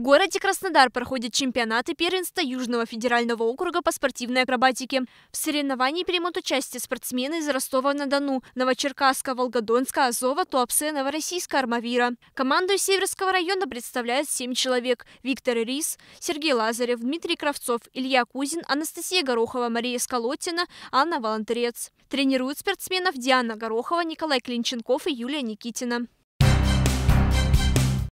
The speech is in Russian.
В городе Краснодар проходят чемпионаты первенства Южного федерального округа по спортивной акробатике. В соревновании примут участие спортсмены из Ростова-на-Дону, Новочеркасска, Волгодонска, Азова, Туапсе, Новороссийска, Армавира. Команду из Северского района представляет семь человек. Виктор Рис, Сергей Лазарев, Дмитрий Кравцов, Илья Кузин, Анастасия Горохова, Мария Сколотина, Анна Волонтерец. Тренируют спортсменов Диана Горохова, Николай Клинченков и Юлия Никитина.